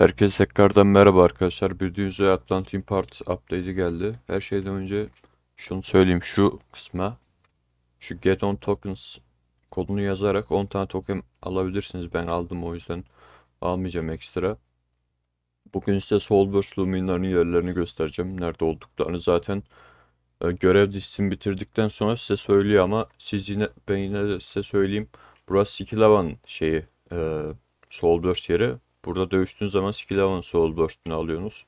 Herkese tekrardan merhaba arkadaşlar. Bildiğiniz üzere Atlantin Part update'i geldi. Her şeyden önce şunu söyleyeyim şu kısma. Şu get on tokens kodunu yazarak 10 tane token alabilirsiniz. Ben aldım o yüzden almayacağım ekstra. Bugün size Soulburst Luminar'ın yerlerini göstereceğim. Nerede olduklarını zaten e, görev listini bitirdikten sonra size söylüyor ama siz yine ben yine de size söyleyeyim. Burası Sikilavan şeyi e, Soulburst yeri. Burada dövüştüğün zaman skill avansı ol borçluğunu alıyorsunuz.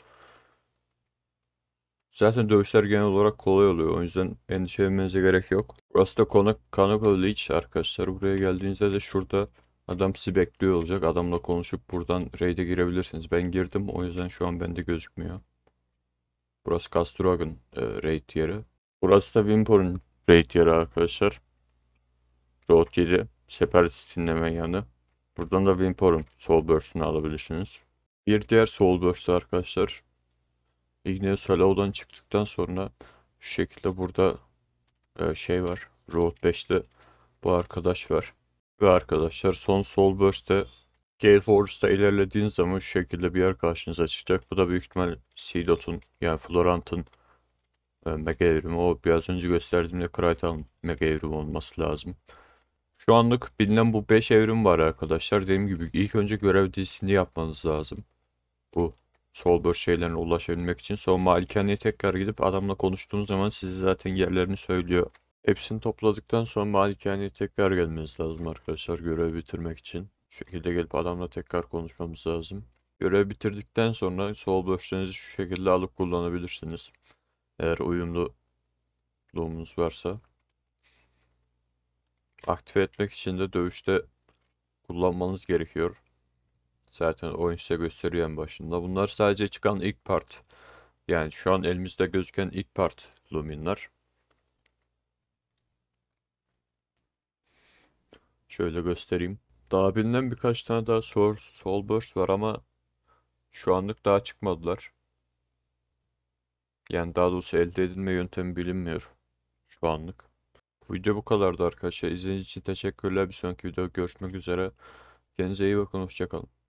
Zaten dövüşler genel olarak kolay oluyor. O yüzden endişe etmenize gerek yok. Burası da konak Kanako Leech arkadaşlar. Buraya geldiğinizde de şurada adam sizi bekliyor olacak. Adamla konuşup buradan raid'e girebilirsiniz. Ben girdim. O yüzden şu an bende gözükmüyor. Burası Castrogan e, raid yeri. Burası da Wimpor'un raid yeri arkadaşlar. Road 7 Separatist dinleme yanı. Buradan da Wimpor'un sol Burst'ünü alabilirsiniz. Bir diğer sol Burst arkadaşlar. Igneous Hollow'dan çıktıktan sonra şu şekilde burada e, şey var. Road 5'te bu arkadaş var. Ve arkadaşlar son sol Burst'te Gale Force'da ilerlediğiniz zaman şu şekilde bir yer karşınıza çıkacak. Bu da büyük ihtimal Seedot'un yani Florant'ın e, mega evrimi. O biraz önce gösterdiğimde Kraytan mega evrimi olması lazım. Şu anlık bilinen bu 5 evrim var arkadaşlar. Dediğim gibi ilk önce görev dizisini yapmanız lazım. Bu sol Solbör şeylerine ulaşabilmek için. Sonra malikaneye tekrar gidip adamla konuştuğunuz zaman size zaten yerlerini söylüyor. Hepsini topladıktan sonra malikaneye tekrar gelmeniz lazım arkadaşlar görevi bitirmek için. Şu şekilde gelip adamla tekrar konuşmamız lazım. Görevi bitirdikten sonra sol böşlerinizi şu şekilde alıp kullanabilirsiniz. Eğer uyumluluğunuz varsa. Aktif etmek için de dövüşte kullanmanız gerekiyor. Zaten oyun size gösteriyor en başında. Bunlar sadece çıkan ilk part. Yani şu an elimizde gözüken ilk part Lumin'lar. Şöyle göstereyim. Daha bilinen birkaç tane daha Soul, Soulburst var ama şu anlık daha çıkmadılar. Yani daha doğrusu elde edilme yöntemi bilinmiyor şu anlık video bu kadardı arkadaşlar. İzlediğiniz için teşekkürler. Bir sonraki videoda görüşmek üzere. Kendinize iyi bakın. Hoşçakalın.